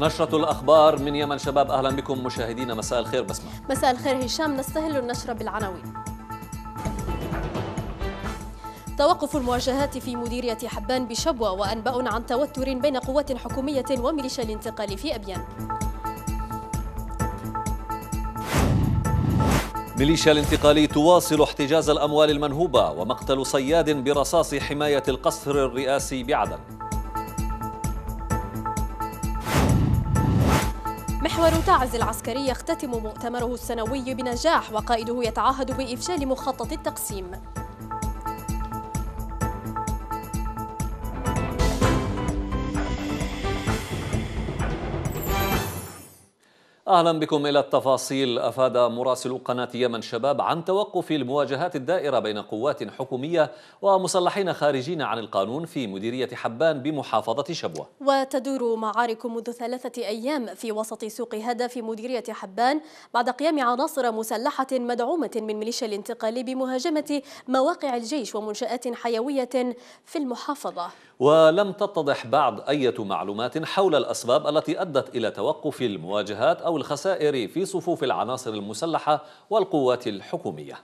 نشرة الأخبار من يمن شباب أهلا بكم مشاهدينا مساء الخير بسمة مساء الخير هشام نستهل النشرة بالعناوين توقف المواجهات في مديرية حبان بشبوة وأنباء عن توتر بين قوات حكومية وميليشيا الانتقال في أبيان ميليشيا الانتقالي تواصل احتجاز الأموال المنهوبة ومقتل صياد برصاص حماية القصر الرئاسي بعدن محور تعز العسكري يختتم مؤتمره السنوي بنجاح وقائده يتعهد بإفشال مخطط التقسيم أهلا بكم إلى التفاصيل أفاد مراسل قناة يمن شباب عن توقف المواجهات الدائرة بين قوات حكومية ومسلحين خارجين عن القانون في مديرية حبان بمحافظة شبوة وتدور معارك منذ ثلاثة أيام في وسط سوق هدى في مديرية حبان بعد قيام عناصر مسلحة مدعومة من ميليشيا الانتقالي بمهاجمة مواقع الجيش ومنشآت حيوية في المحافظة ولم تتضح بعد أي معلومات حول الأسباب التي أدت إلى توقف المواجهات أو الخسائر في صفوف العناصر المسلحة والقوات الحكومية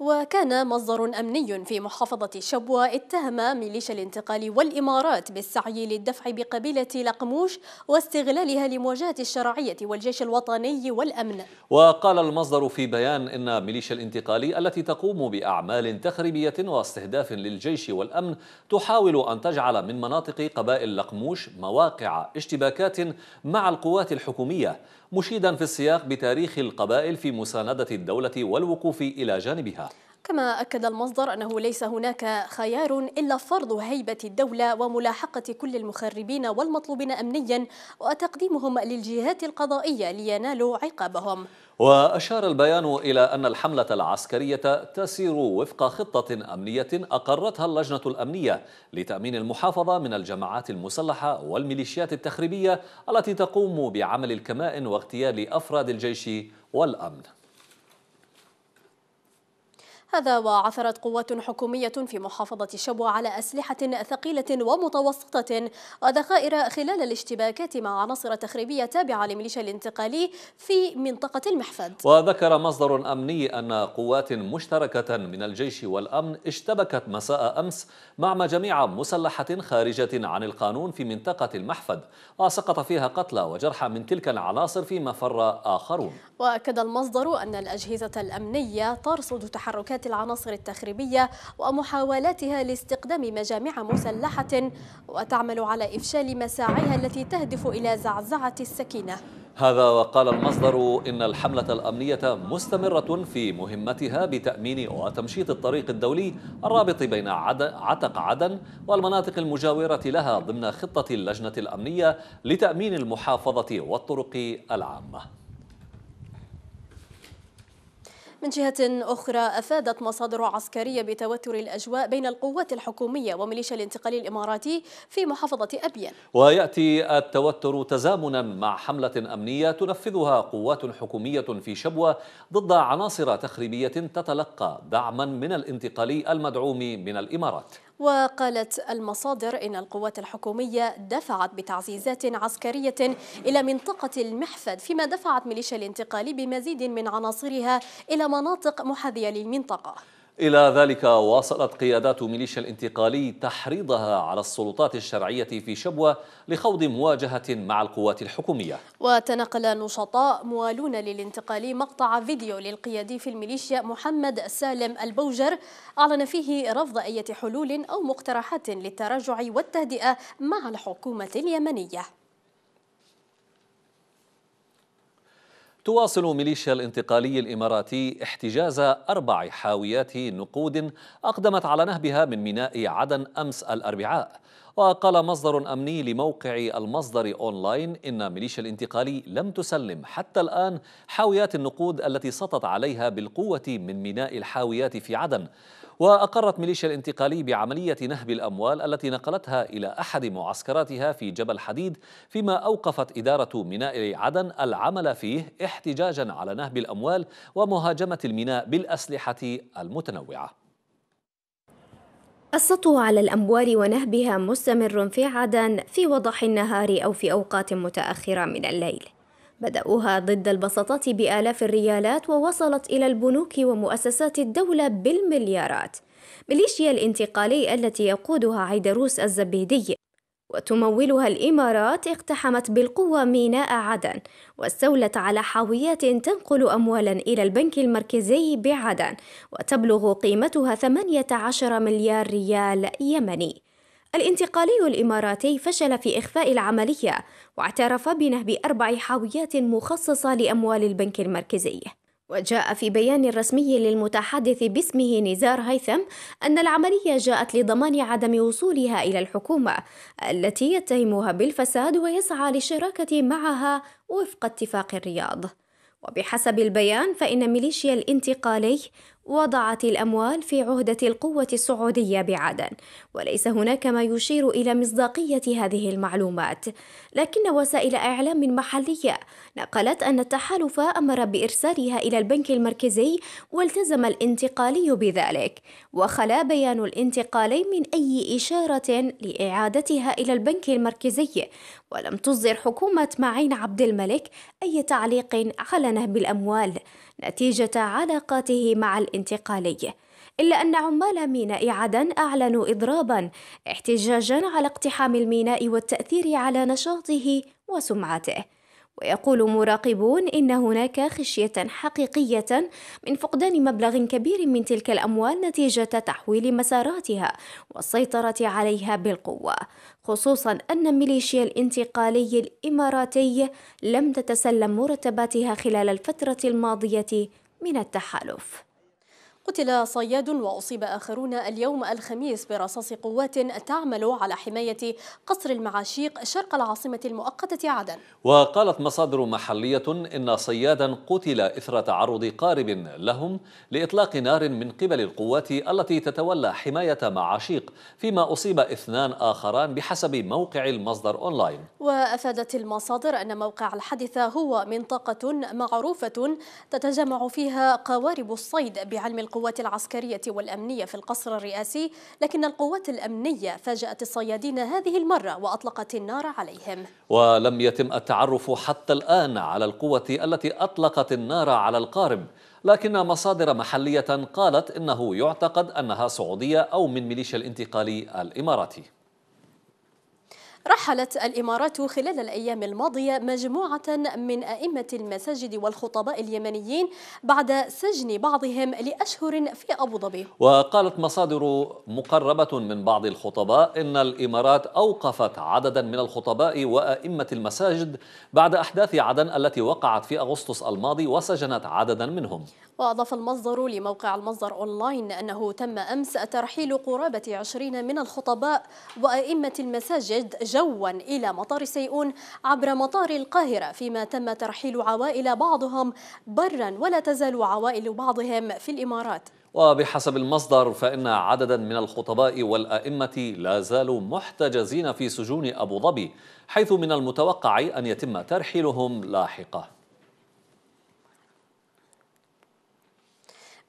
وكان مصدر أمني في محافظة شبوة اتهم ميليشيا الانتقال والإمارات بالسعي للدفع بقبيلة لقموش واستغلالها لمواجهة الشرعية والجيش الوطني والأمن وقال المصدر في بيان إن ميليشيا الانتقال التي تقوم بأعمال تخريبية واستهداف للجيش والأمن تحاول أن تجعل من مناطق قبائل لقموش مواقع اشتباكات مع القوات الحكومية مشيدا في السياق بتاريخ القبائل في مساندة الدولة والوقوف إلى جانبها كما أكد المصدر أنه ليس هناك خيار إلا فرض هيبة الدولة وملاحقة كل المخربين والمطلوبين أمنيا وتقديمهم للجهات القضائية لينالوا عقابهم وأشار البيان إلى أن الحملة العسكرية تسير وفق خطة أمنية أقرتها اللجنة الأمنية لتأمين المحافظة من الجماعات المسلحة والميليشيات التخريبية التي تقوم بعمل الكمائن واغتيال أفراد الجيش والأمن هذا وعثرت قوات حكومية في محافظة شبوة على أسلحة ثقيلة ومتوسطة وذخائر خلال الاشتباكات مع عناصر تخريبية تابعة لميليشيا الانتقالي في منطقة المحفد وذكر مصدر أمني أن قوات مشتركة من الجيش والأمن اشتبكت مساء أمس مع مجاميع مسلحة خارجة عن القانون في منطقة المحفد وسقط فيها قتلى وجرحى من تلك العناصر في مفر آخرون وأكد المصدر أن الأجهزة الأمنية ترصد تحركات لإزالة العناصر التخريبية ومحاولاتها لاستقدام مجاميع مسلحة وتعمل على إفشال مساعيها التي تهدف إلى زعزعة السكينة هذا وقال المصدر إن الحملة الأمنية مستمرة في مهمتها بتأمين وتمشيط الطريق الدولي الرابط بين عتق عدن والمناطق المجاورة لها ضمن خطة اللجنة الأمنية لتأمين المحافظة والطرق العامة من جهة أخرى أفادت مصادر عسكرية بتوتر الأجواء بين القوات الحكومية وميليشيا الانتقالي الإماراتي في محافظة أبين ويأتي التوتر تزامنا مع حملة أمنية تنفذها قوات حكومية في شبوة ضد عناصر تخريبية تتلقى دعما من الانتقالي المدعوم من الإمارات وقالت المصادر إن القوات الحكومية دفعت بتعزيزات عسكرية إلى منطقة المحفد فيما دفعت ميليشيا الانتقال بمزيد من عناصرها إلى مناطق محاذية للمنطقة إلى ذلك واصلت قيادات ميليشيا الانتقالي تحريضها على السلطات الشرعية في شبوة لخوض مواجهة مع القوات الحكومية وتنقل نشطاء موالون للانتقالي مقطع فيديو للقيادي في الميليشيا محمد سالم البوجر أعلن فيه رفض أي حلول أو مقترحات للتراجع والتهدئة مع الحكومة اليمنية تواصل ميليشيا الانتقالي الإماراتي احتجاز أربع حاويات نقود أقدمت على نهبها من ميناء عدن أمس الأربعاء وقال مصدر أمني لموقع المصدر أونلاين إن ميليشيا الانتقالي لم تسلم حتى الآن حاويات النقود التي سطت عليها بالقوة من ميناء الحاويات في عدن وأقرت ميليشيا الانتقالي بعملية نهب الأموال التي نقلتها إلى أحد معسكراتها في جبل حديد فيما أوقفت إدارة ميناء عدن العمل فيه احتجاجا على نهب الأموال ومهاجمة الميناء بالأسلحة المتنوعة السطو على الأموال ونهبها مستمر في عدن في وضح النهار أو في أوقات متأخرة من الليل بدأوها ضد البساطات بآلاف الريالات ووصلت إلى البنوك ومؤسسات الدولة بالمليارات ميليشيا الانتقالي التي يقودها عيدروس الزبيدي وتمولها الإمارات اقتحمت بالقوة ميناء عدن واستولت على حاويات تنقل أموالا إلى البنك المركزي بعدن وتبلغ قيمتها 18 مليار ريال يمني الانتقالي الإماراتي فشل في إخفاء العملية واعترف بنهب أربع حاويات مخصصة لأموال البنك المركزي وجاء في بيان رسمي للمتحدث باسمه نزار هيثم أن العملية جاءت لضمان عدم وصولها إلى الحكومة التي يتهمها بالفساد ويسعى للشراكة معها وفق اتفاق الرياض وبحسب البيان فإن ميليشيا الانتقالي وضعت الأموال في عهدة القوة السعودية بعدن، وليس هناك ما يشير إلى مصداقية هذه المعلومات، لكن وسائل إعلام محلية نقلت أن التحالف أمر بإرسالها إلى البنك المركزي والتزم الانتقالي بذلك، وخلا بيان الانتقالي من أي إشارة لإعادتها إلى البنك المركزي، ولم تصدر حكومة معين عبد الملك أي تعليق على نهب الأموال. نتيجة علاقاته مع الانتقالي إلا أن عمال ميناء عدن أعلنوا إضرابا احتجاجا على اقتحام الميناء والتأثير على نشاطه وسمعته ويقول مراقبون إن هناك خشية حقيقية من فقدان مبلغ كبير من تلك الأموال نتيجة تحويل مساراتها والسيطرة عليها بالقوة خصوصا أن ميليشيا الانتقالي الإماراتي لم تتسلم مرتباتها خلال الفترة الماضية من التحالف قتل صياد وأصيب آخرون اليوم الخميس برصاص قوات تعمل على حماية قصر المعاشيق شرق العاصمة المؤقتة عدن وقالت مصادر محلية إن صيادا قتل إثر تعرض قارب لهم لإطلاق نار من قبل القوات التي تتولى حماية معاشيق فيما أصيب اثنان آخران بحسب موقع المصدر أونلاين وأفادت المصادر أن موقع الحادثة هو منطقة معروفة تتجمع فيها قوارب الصيد بعلم القوات القوات العسكرية والأمنية في القصر الرئاسي لكن القوات الأمنية فاجأت الصيادين هذه المرة وأطلقت النار عليهم ولم يتم التعرف حتى الآن على القوة التي أطلقت النار على القارب لكن مصادر محلية قالت إنه يعتقد أنها سعودية أو من ميليشيا الانتقالي الإماراتي رحلت الإمارات خلال الأيام الماضية مجموعة من أئمة المساجد والخطباء اليمنيين بعد سجن بعضهم لأشهر في أبو ظبي وقالت مصادر مقربة من بعض الخطباء إن الإمارات أوقفت عددا من الخطباء وأئمة المساجد بعد أحداث عدن التي وقعت في أغسطس الماضي وسجنت عددا منهم وأضاف المصدر لموقع المصدر أونلاين أنه تم أمس ترحيل قرابة عشرين من الخطباء وأئمة المساجد جوا إلى مطار سيئون عبر مطار القاهرة فيما تم ترحيل عوائل بعضهم برا ولا تزال عوائل بعضهم في الإمارات وبحسب المصدر فإن عددا من الخطباء والأئمة لا زالوا محتجزين في سجون أبو ظبي حيث من المتوقع أن يتم ترحيلهم لاحقاً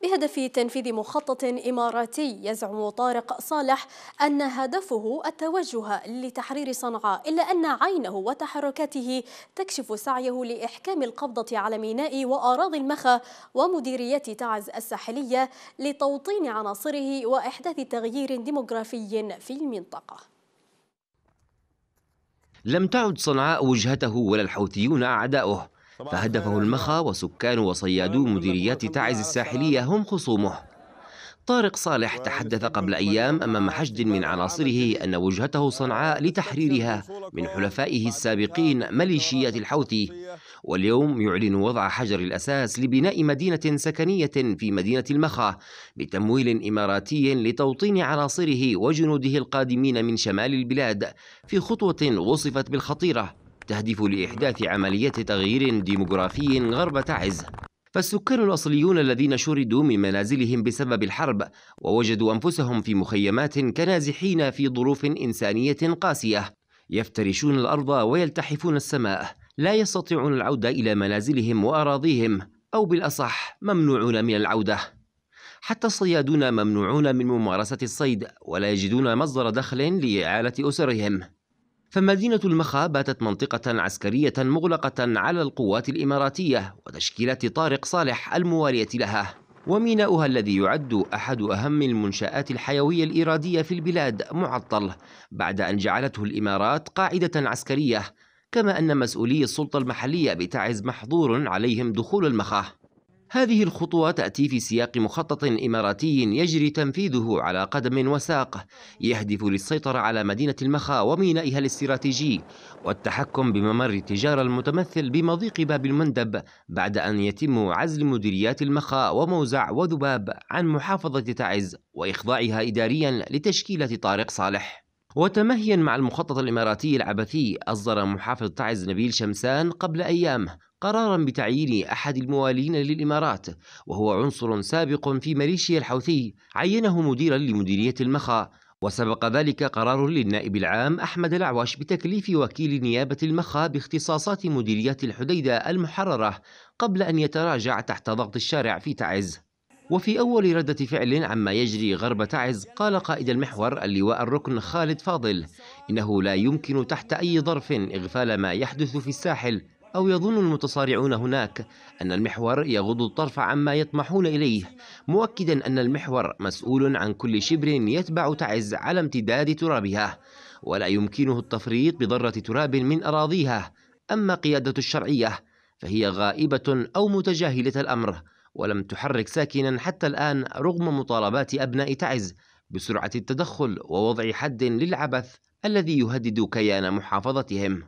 بهدف تنفيذ مخطط إماراتي يزعم طارق صالح أن هدفه التوجه لتحرير صنعاء إلا أن عينه وتحركاته تكشف سعيه لإحكام القبضة على ميناء وأراضي المخا ومديرية تعز الساحلية لتوطين عناصره وإحداث تغيير ديموغرافي في المنطقة لم تعد صنعاء وجهته ولا الحوثيون أعداؤه فهدفه المخا وسكان وصيادو مديريات تعز الساحلية هم خصومه طارق صالح تحدث قبل أيام أمام حشد من عناصره أن وجهته صنعاء لتحريرها من حلفائه السابقين مليشيات الحوثي واليوم يعلن وضع حجر الأساس لبناء مدينة سكنية في مدينة المخا بتمويل إماراتي لتوطين عناصره وجنوده القادمين من شمال البلاد في خطوة وصفت بالخطيرة تهدف لإحداث عملية تغيير ديموغرافي غرب تعز فالسكان الأصليون الذين شردوا من منازلهم بسبب الحرب ووجدوا أنفسهم في مخيمات كنازحين في ظروف إنسانية قاسية يفترشون الأرض ويلتحفون السماء لا يستطيعون العودة إلى منازلهم وأراضيهم أو بالأصح ممنوعون من العودة حتى الصيادون ممنوعون من ممارسة الصيد ولا يجدون مصدر دخل لإعالة أسرهم فمدينة المخا باتت منطقة عسكرية مغلقة على القوات الإماراتية وتشكيلة طارق صالح الموالية لها وميناؤها الذي يعد أحد أهم المنشآت الحيوية الإيرادية في البلاد معطل بعد أن جعلته الإمارات قاعدة عسكرية كما أن مسؤولي السلطة المحلية بتعز محظور عليهم دخول المخاه هذه الخطوة تأتي في سياق مخطط إماراتي يجري تنفيذه على قدم وساق يهدف للسيطرة على مدينة المخا ومينائها الاستراتيجي والتحكم بممر التجارة المتمثل بمضيق باب المندب بعد أن يتم عزل مديريات المخا وموزع وذباب عن محافظة تعز وإخضاعها إداريا لتشكيلة طارق صالح وتمهيا مع المخطط الإماراتي العبثي أصدر محافظ تعز نبيل شمسان قبل أيام قرارا بتعيين أحد الموالين للإمارات وهو عنصر سابق في ماليشيا الحوثي عينه مديرا لمديرية المخا وسبق ذلك قرار للنائب العام أحمد العواش بتكليف وكيل نيابة المخا باختصاصات مديرية الحديدة المحررة قبل أن يتراجع تحت ضغط الشارع في تعز وفي أول ردة فعل عما يجري غرب تعز قال قائد المحور اللواء الركن خالد فاضل إنه لا يمكن تحت أي ظرف إغفال ما يحدث في الساحل أو يظن المتصارعون هناك أن المحور يغض الطرف عما يطمحون إليه مؤكدا أن المحور مسؤول عن كل شبر يتبع تعز على امتداد ترابها ولا يمكنه التفريط بذرة تراب من أراضيها أما قيادة الشرعية فهي غائبة أو متجاهلة الأمر ولم تحرك ساكنا حتى الآن رغم مطالبات أبناء تعز بسرعة التدخل ووضع حد للعبث الذي يهدد كيان محافظتهم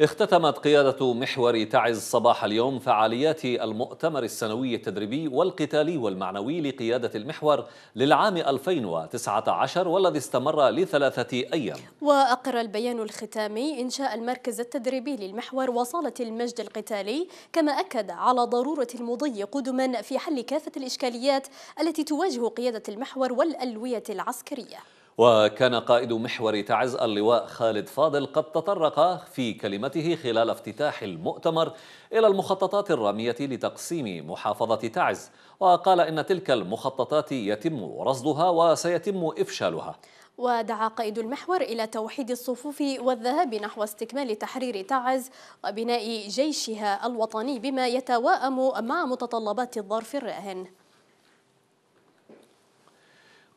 اختتمت قيادة محور تعز صباح اليوم فعاليات المؤتمر السنوي التدريبي والقتالي والمعنوي لقيادة المحور للعام 2019 والذي استمر لثلاثة أيام وأقر البيان الختامي إنشاء المركز التدريبي للمحور وصالة المجد القتالي كما أكد على ضرورة المضي قدما في حل كافة الإشكاليات التي تواجه قيادة المحور والألوية العسكرية وكان قائد محور تعز اللواء خالد فاضل قد تطرق في كلمته خلال افتتاح المؤتمر إلى المخططات الرامية لتقسيم محافظة تعز وقال إن تلك المخططات يتم رصدها وسيتم إفشالها ودعا قائد المحور إلى توحيد الصفوف والذهاب نحو استكمال تحرير تعز وبناء جيشها الوطني بما يتواءم مع متطلبات الظرف الراهن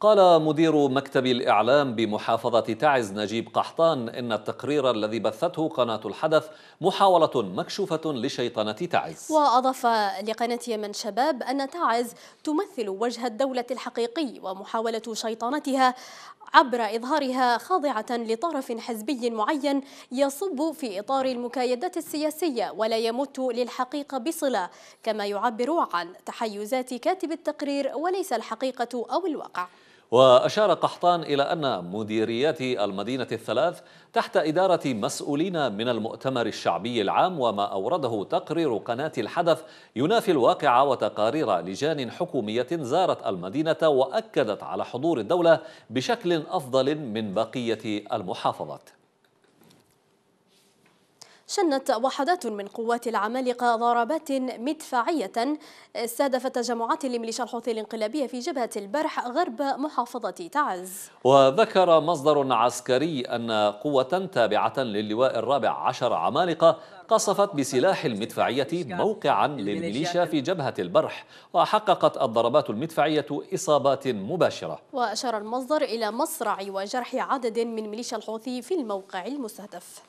قال مدير مكتب الإعلام بمحافظة تعز نجيب قحطان إن التقرير الذي بثته قناة الحدث محاولة مكشوفة لشيطنة تعز وأضاف لقناة يمن شباب أن تعز تمثل وجه الدولة الحقيقي ومحاولة شيطنتها عبر إظهارها خاضعة لطرف حزبي معين يصب في إطار المكايدات السياسية ولا يمت للحقيقة بصلة كما يعبر عن تحيزات كاتب التقرير وليس الحقيقة أو الواقع وأشار قحطان إلى أن مديريات المدينة الثلاث تحت إدارة مسؤولين من المؤتمر الشعبي العام وما أورده تقرير قناة الحدث ينافي الواقع وتقارير لجان حكومية زارت المدينة وأكدت على حضور الدولة بشكل أفضل من بقية المحافظات شنت وحدات من قوات العمالقة ضربات مدفعية استهدفت تجمعات لميليشيا الحوثي الانقلابية في جبهة البرح غرب محافظة تعز وذكر مصدر عسكري أن قوة تابعة للواء الرابع عشر عمالقة قصفت بسلاح المدفعية موقعا للميليشيا في جبهة البرح وحققت الضربات المدفعية إصابات مباشرة وأشار المصدر إلى مصرع وجرح عدد من ميليشيا الحوثي في الموقع المستهدف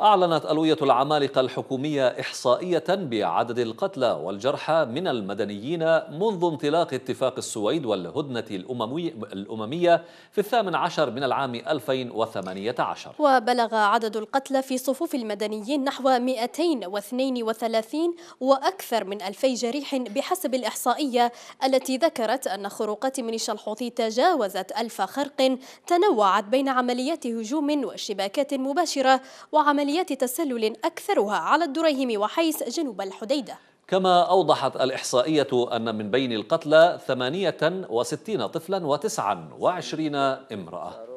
أعلنت ألوية العمالقة الحكومية إحصائية بعدد القتلى والجرحى من المدنيين منذ انطلاق اتفاق السويد والهدنة الأممية في الثامن عشر من العام 2018 وبلغ عدد القتلى في صفوف المدنيين نحو 232 وأكثر من 2000 جريح بحسب الإحصائية التي ذكرت أن خروقات ميليشيا الحوثي تجاوزت ألف خرق تنوعت بين عمليات هجوم واشتباكات مباشرة وعمليات عمليات تسلل أكثرها على الدريهم وحيس جنوب الحديدة كما أوضحت الإحصائية أن من بين القتلى 68 طفلا و29 امرأة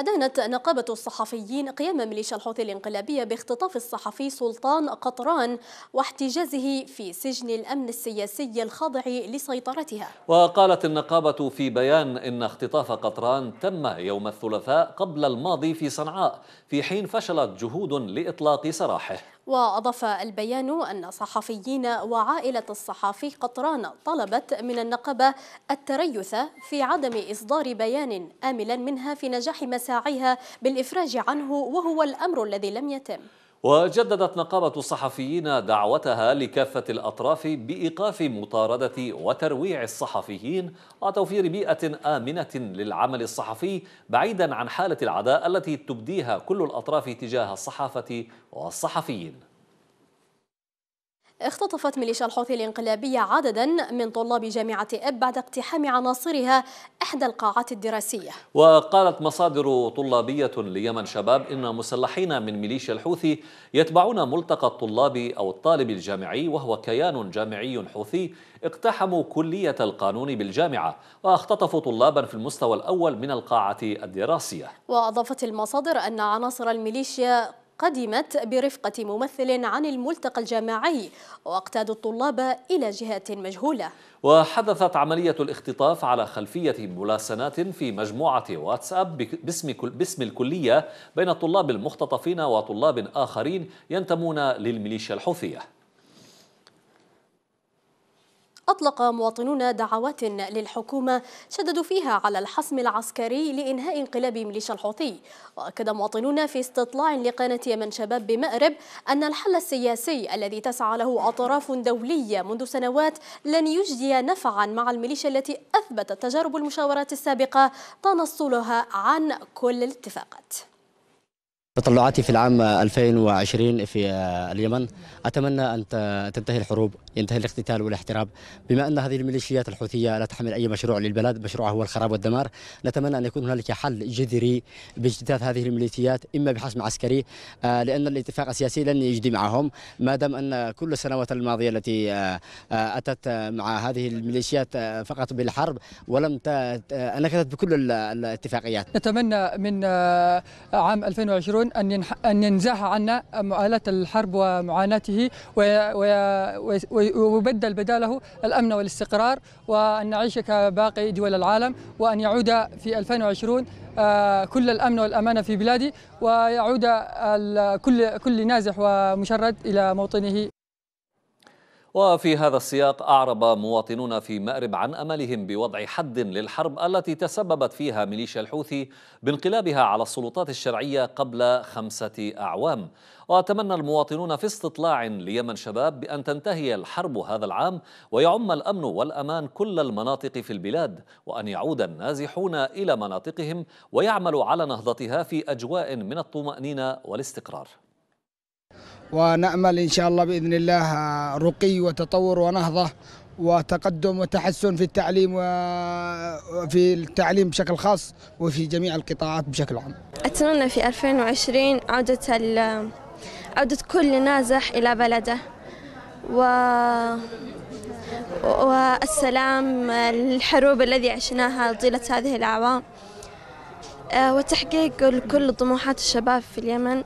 أدانت نقابة الصحفيين قيام ميليشيا الحوثي الانقلابية باختطاف الصحفي سلطان قطران واحتجازه في سجن الأمن السياسي الخاضع لسيطرتها وقالت النقابة في بيان إن اختطاف قطران تم يوم الثلاثاء قبل الماضي في صنعاء في حين فشلت جهود لإطلاق سراحه وأضاف البيان أن صحفيين وعائلة الصحافي قطران طلبت من النقابة التريث في عدم إصدار بيان آملا منها في نجاح مساعيها بالإفراج عنه وهو الأمر الذي لم يتم وجددت نقابة الصحفيين دعوتها لكافة الأطراف بإيقاف مطاردة وترويع الصحفيين وتوفير بيئة آمنة للعمل الصحفي بعيدا عن حالة العداء التي تبديها كل الأطراف تجاه الصحافة والصحفيين اختطفت ميليشيا الحوثي الانقلابية عددا من طلاب جامعة إب بعد اقتحام عناصرها إحدى القاعات الدراسية وقالت مصادر طلابية ليمن شباب إن مسلحين من ميليشيا الحوثي يتبعون ملتقى الطلاب أو الطالب الجامعي وهو كيان جامعي حوثي اقتحموا كلية القانون بالجامعة واختطفوا طلابا في المستوى الأول من القاعة الدراسية وأضافت المصادر أن عناصر الميليشيا قدمت برفقة ممثل عن الملتقى الجماعي واقتاد الطلاب إلى جهات مجهولة وحدثت عملية الاختطاف على خلفية ملاسنات في مجموعة واتساب باسم, باسم الكلية بين الطلاب المختطفين وطلاب آخرين ينتمون للميليشيا الحوثية أطلق مواطنون دعوات للحكومة شددوا فيها على الحسم العسكري لإنهاء انقلاب ميليشيا الحوثي وأكد مواطنون في استطلاع لقناة يمن شباب بمأرب أن الحل السياسي الذي تسعى له أطراف دولية منذ سنوات لن يجدي نفعا مع الميليشيا التي أثبتت تجارب المشاورات السابقة تنصلها عن كل الاتفاقات تطلعاتي في العام 2020 في اليمن أتمنى أن تنتهي الحروب ينتهي الاقتتال والاحتراب بما أن هذه الميليشيات الحوثية لا تحمل أي مشروع للبلد مشروعها هو الخراب والدمار نتمنى أن يكون هنالك حل جذري باجتثاث هذه الميليشيات إما بحسم عسكري آه، لأن الاتفاق السياسي لن يجدي معهم ما دام أن كل السنوات الماضية التي آه، آه، أتت مع هذه الميليشيات فقط بالحرب ولم نكثت بكل الاتفاقيات نتمنى من عام 2020 أن أن ينزاح عنا مؤالة الحرب ومعاناته و ويبدل بداله الأمن والاستقرار وأن نعيش كباقي دول العالم وأن يعود في 2020 آه، كل الأمن والأمانة في بلادي ويعود كل كل نازح ومشرد إلى موطنه وفي هذا السياق أعرب مواطنون في مأرب عن أملهم بوضع حد للحرب التي تسببت فيها ميليشيا الحوثي بانقلابها على السلطات الشرعية قبل خمسة أعوام وتمنى المواطنون في استطلاع ليمن شباب بأن تنتهي الحرب هذا العام ويعم الأمن والأمان كل المناطق في البلاد وأن يعود النازحون إلى مناطقهم ويعملوا على نهضتها في أجواء من الطمأنينة والاستقرار ونأمل إن شاء الله بإذن الله آه، رقي وتطور ونهضة وتقدم وتحسن في التعليم وفي آه، التعليم بشكل خاص وفي جميع القطاعات بشكل عام أتمنى في 2020 عودة آه، عودة كل نازح إلى بلده و... والسلام الحروب الذي عشناها طيلة هذه الأعوام وتحقيق كل طموحات الشباب في اليمن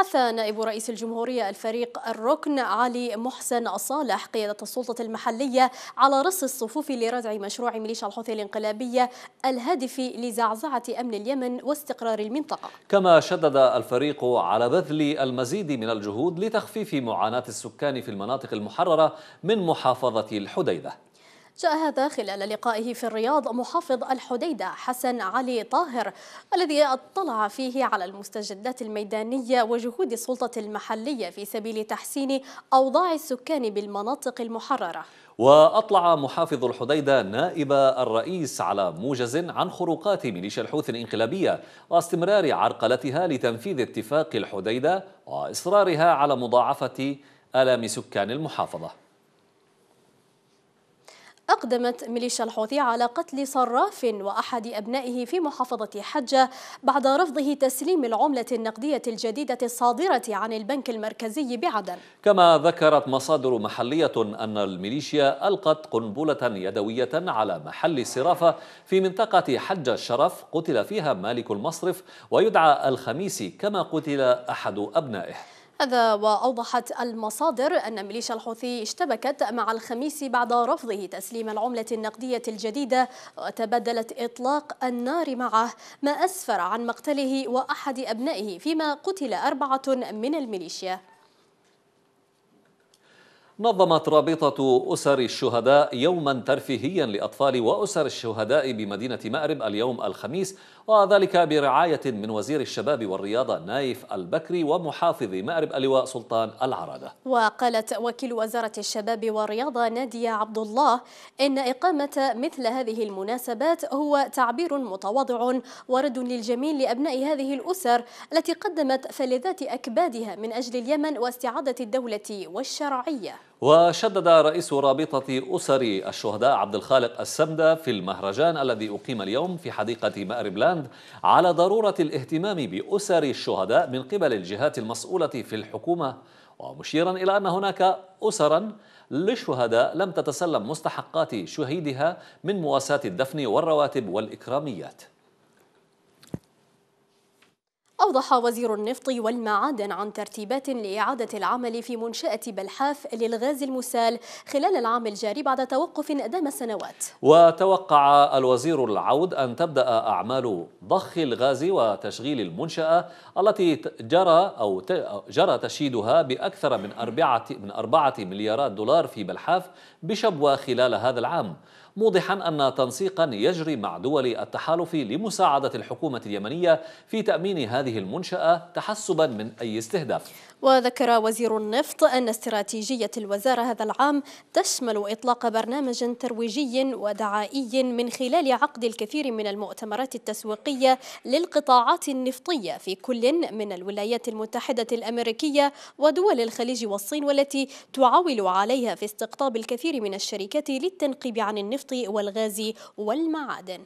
حث نائب رئيس الجمهورية الفريق الركن علي محسن صالح قيادة السلطة المحلية على رص الصفوف لردع مشروع ميليشيا الحوثي الانقلابية الهادف لزعزعة أمن اليمن واستقرار المنطقة كما شدد الفريق على بذل المزيد من الجهود لتخفيف معاناة السكان في المناطق المحررة من محافظة الحديدة جاء هذا خلال لقائه في الرياض محافظ الحديدة حسن علي طاهر الذي اطلع فيه على المستجدات الميدانية وجهود السلطة المحلية في سبيل تحسين أوضاع السكان بالمناطق المحررة وأطلع محافظ الحديدة نائب الرئيس على موجز عن خروقات ميليشيا الحوثي الإنقلابية واستمرار عرقلتها لتنفيذ اتفاق الحديدة وإصرارها على مضاعفة آلام سكان المحافظة أقدمت ميليشيا الحوثي على قتل صراف وأحد أبنائه في محافظة حجة بعد رفضه تسليم العملة النقدية الجديدة الصادرة عن البنك المركزي بعدن كما ذكرت مصادر محلية أن الميليشيا ألقت قنبلة يدوية على محل الصرافة في منطقة حجة الشرف قتل فيها مالك المصرف ويدعى الخميسي كما قتل أحد أبنائه هذا وأوضحت المصادر أن ميليشيا الحوثي اشتبكت مع الخميس بعد رفضه تسليم العملة النقدية الجديدة وتبادلت إطلاق النار معه ما أسفر عن مقتله وأحد أبنائه فيما قتل أربعة من الميليشيا نظمت رابطة أسر الشهداء يوما ترفيهيا لأطفال وأسر الشهداء بمدينة مأرب اليوم الخميس وذلك برعاية من وزير الشباب والرياضة نايف البكري ومحافظ مأرب اللواء سلطان العرادة وقالت وكيل وزارة الشباب والرياضة نادية عبد الله إن إقامة مثل هذه المناسبات هو تعبير متواضع ورد للجميل لأبناء هذه الأسر التي قدمت فلذات أكبادها من أجل اليمن واستعادة الدولة والشرعية وشدد رئيس رابطة أسر الشهداء عبد الخالق السمدة في المهرجان الذي أقيم اليوم في حديقة لاند على ضرورة الاهتمام بأسر الشهداء من قبل الجهات المسؤولة في الحكومة ومشيرا إلى أن هناك أسرا للشهداء لم تتسلم مستحقات شهيدها من مواساة الدفن والرواتب والإكراميات أوضح وزير النفط والمعادن عن ترتيبات لإعادة العمل في منشأة بلحاف للغاز المسال خلال العام الجاري بعد توقف أدام سنوات وتوقع الوزير العود أن تبدأ أعمال ضخ الغاز وتشغيل المنشأة التي جرى أو جرى تشييدها بأكثر من أربعة, من أربعة مليارات دولار في بلحاف بشبوة خلال هذا العام موضحا أن تنسيقا يجري مع دول التحالف لمساعدة الحكومة اليمنية في تأمين هذه المنشأة تحسبا من أي استهداف وذكر وزير النفط أن استراتيجية الوزارة هذا العام تشمل إطلاق برنامج ترويجي ودعائي من خلال عقد الكثير من المؤتمرات التسويقية للقطاعات النفطية في كل من الولايات المتحدة الأمريكية ودول الخليج والصين والتي تعول عليها في استقطاب الكثير من الشركات للتنقيب عن النفط النفط والغاز والمعادن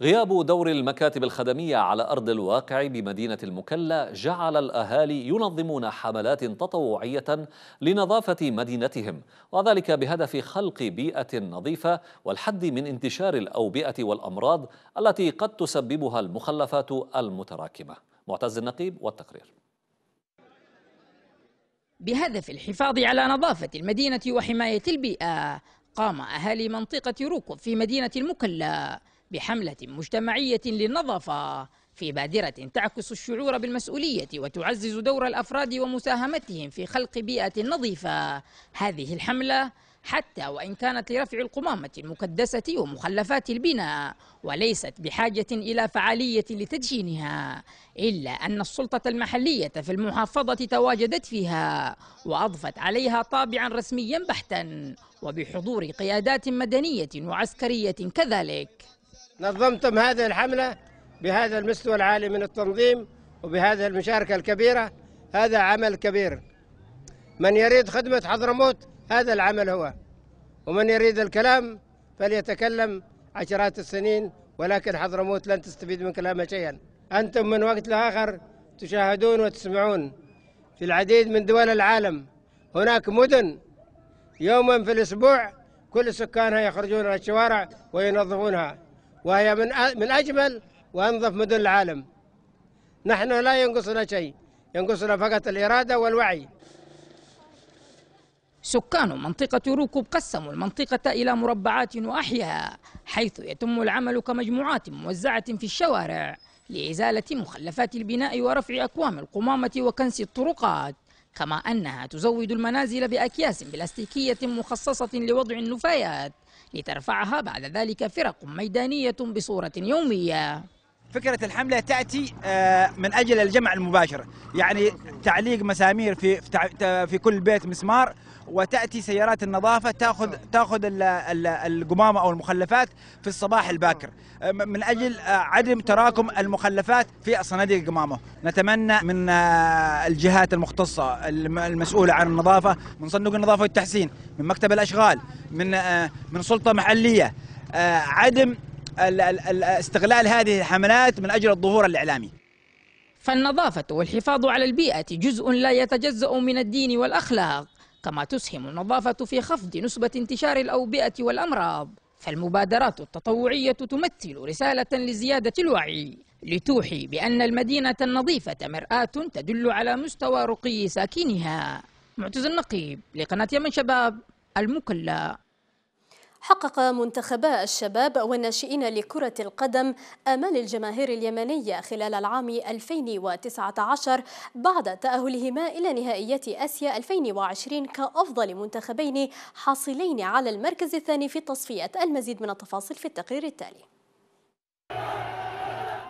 غياب دور المكاتب الخدمية على أرض الواقع بمدينة المكلا جعل الأهالي ينظمون حملات تطوعية لنظافة مدينتهم وذلك بهدف خلق بيئة نظيفة والحد من انتشار الأوبئة والأمراض التي قد تسببها المخلفات المتراكمة معتز النقيب والتقرير بهدف الحفاظ على نظافة المدينة وحماية البيئة قام أهالي منطقة روكوف في مدينة المكلا بحملة مجتمعية للنظافة في بادرة تعكس الشعور بالمسؤولية وتعزز دور الأفراد ومساهمتهم في خلق بيئة نظيفة هذه الحملة حتى وإن كانت لرفع القمامة المكدسة ومخلفات البناء وليست بحاجة إلى فعالية لتدشينها إلا أن السلطة المحلية في المحافظة تواجدت فيها وأضفت عليها طابعا رسميا بحتا وبحضور قيادات مدنية وعسكرية كذلك نظمتم هذه الحملة بهذا المستوى العالي من التنظيم وبهذه المشاركة الكبيرة هذا عمل كبير من يريد خدمة حضرموت هذا العمل هو ومن يريد الكلام فليتكلم عشرات السنين ولكن حضرموت لن تستفيد من كلامه شيئا أنتم من وقت لآخر تشاهدون وتسمعون في العديد من دول العالم هناك مدن يوما في الأسبوع كل سكانها يخرجون إلى الشوارع وينظفونها وهي من من أجمل وأنظف مدن العالم نحن لا ينقصنا شيء ينقصنا فقط الإرادة والوعي سكان منطقة روكوب قسموا المنطقة إلى مربعات وأحياء حيث يتم العمل كمجموعات موزعة في الشوارع لإزالة مخلفات البناء ورفع أكوام القمامة وكنس الطرقات كما أنها تزود المنازل بأكياس بلاستيكية مخصصة لوضع النفايات لترفعها بعد ذلك فرق ميدانية بصورة يومية فكرة الحملة تأتي آه، من أجل الجمع المباشر يعني تعليق مسامير في في كل بيت مسمار وتأتي سيارات النظافة تأخذ تأخذ القمامة أو المخلفات في الصباح الباكر آه، من أجل آه، عدم تراكم المخلفات في صناديق القمامة نتمنى من الجهات المختصة المسؤولة عن النظافة من صندوق النظافة والتحسين من مكتب الأشغال من من سلطة محلية عدم استغلال هذه الحملات من أجل الظهور الإعلامي فالنظافة والحفاظ على البيئة جزء لا يتجزأ من الدين والأخلاق كما تسهم النظافة في خفض نسبة انتشار الأوبئة والأمراض فالمبادرات التطوعية تمثل رسالة لزيادة الوعي لتوحي بأن المدينة النظيفة مرآة تدل على مستوى رقي ساكنها معتز النقيب لقناة يمن شباب المكلا حقق منتخبا الشباب والناشئين لكرة القدم آمال الجماهير اليمنية خلال العام 2019 بعد تأهلهما إلى نهائيات آسيا 2020 كأفضل منتخبين حاصلين على المركز الثاني في التصفيات المزيد من التفاصيل في التقرير التالي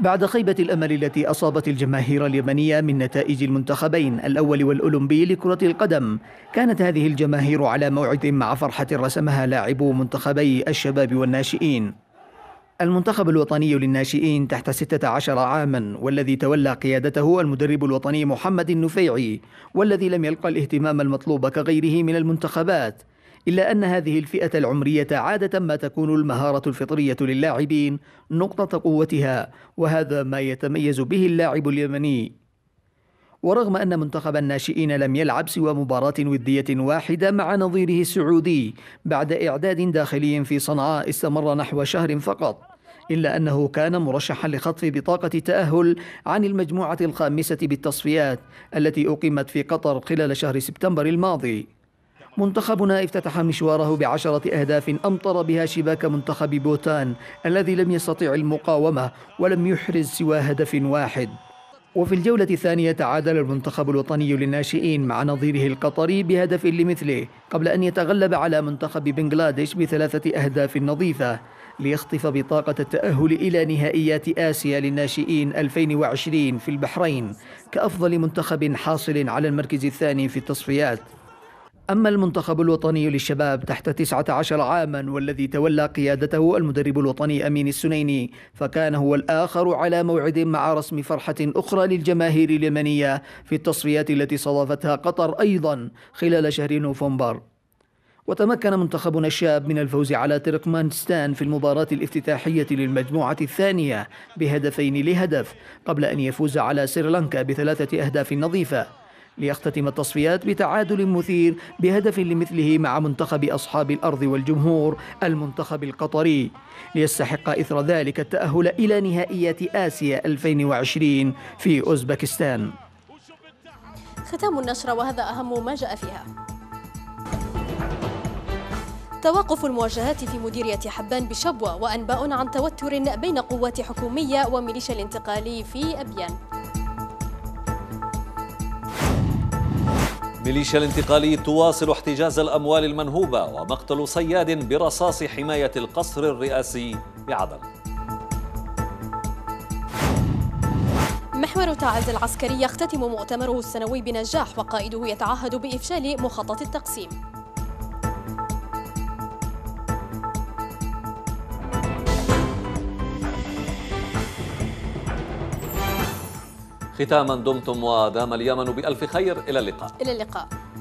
بعد خيبة الأمل التي أصابت الجماهير اليمنية من نتائج المنتخبين الأول والأولمبي لكرة القدم كانت هذه الجماهير على موعد مع فرحة رسمها لاعبو منتخبي الشباب والناشئين المنتخب الوطني للناشئين تحت 16 عاما والذي تولى قيادته المدرب الوطني محمد النفيعي والذي لم يلقى الاهتمام المطلوب كغيره من المنتخبات إلا أن هذه الفئة العمرية عادة ما تكون المهارة الفطرية للاعبين نقطة قوتها وهذا ما يتميز به اللاعب اليمني ورغم أن منتخب الناشئين لم يلعب سوى مباراة ودية واحدة مع نظيره السعودي بعد إعداد داخلي في صنعاء استمر نحو شهر فقط إلا أنه كان مرشحا لخطف بطاقة التأهل عن المجموعة الخامسة بالتصفيات التي أقيمت في قطر خلال شهر سبتمبر الماضي منتخبنا افتتح مشواره بعشرة أهداف أمطر بها شباك منتخب بوتان الذي لم يستطع المقاومة ولم يحرز سوى هدف واحد وفي الجولة الثانية تعادل المنتخب الوطني للناشئين مع نظيره القطري بهدف لمثله قبل أن يتغلب على منتخب بنغلاديش بثلاثة أهداف نظيفة ليخطف بطاقة التأهل إلى نهائيات آسيا للناشئين 2020 في البحرين كأفضل منتخب حاصل على المركز الثاني في التصفيات أما المنتخب الوطني للشباب تحت 19 عاما والذي تولى قيادته المدرب الوطني أمين السنيني فكان هو الآخر على موعد مع رسم فرحة أخرى للجماهير اليمنية في التصفيات التي صادفتها قطر أيضا خلال شهر نوفمبر وتمكن منتخبنا الشاب من الفوز على تركمانستان في المباراة الافتتاحية للمجموعة الثانية بهدفين لهدف قبل أن يفوز على سريلانكا بثلاثة أهداف نظيفة ليختتم التصفيات بتعادل مثير بهدف لمثله مع منتخب أصحاب الأرض والجمهور المنتخب القطري ليستحق إثر ذلك التأهل إلى نهائيات آسيا 2020 في أوزبكستان ختام النشرة وهذا أهم ما جاء فيها توقف المواجهات في مديرية حبان بشبوة وأنباء عن توتر بين قوات حكومية وميليشيا الانتقالي في أبيان ميليشيا الانتقالي تواصل احتجاز الأموال المنهوبة ومقتل صياد برصاص حماية القصر الرئاسي بعدن محور تعز العسكري يختتم مؤتمره السنوي بنجاح وقائده يتعهد بإفشال مخطط التقسيم ختاما دمتم ودام اليمن بألف خير إلى اللقاء إلى اللقاء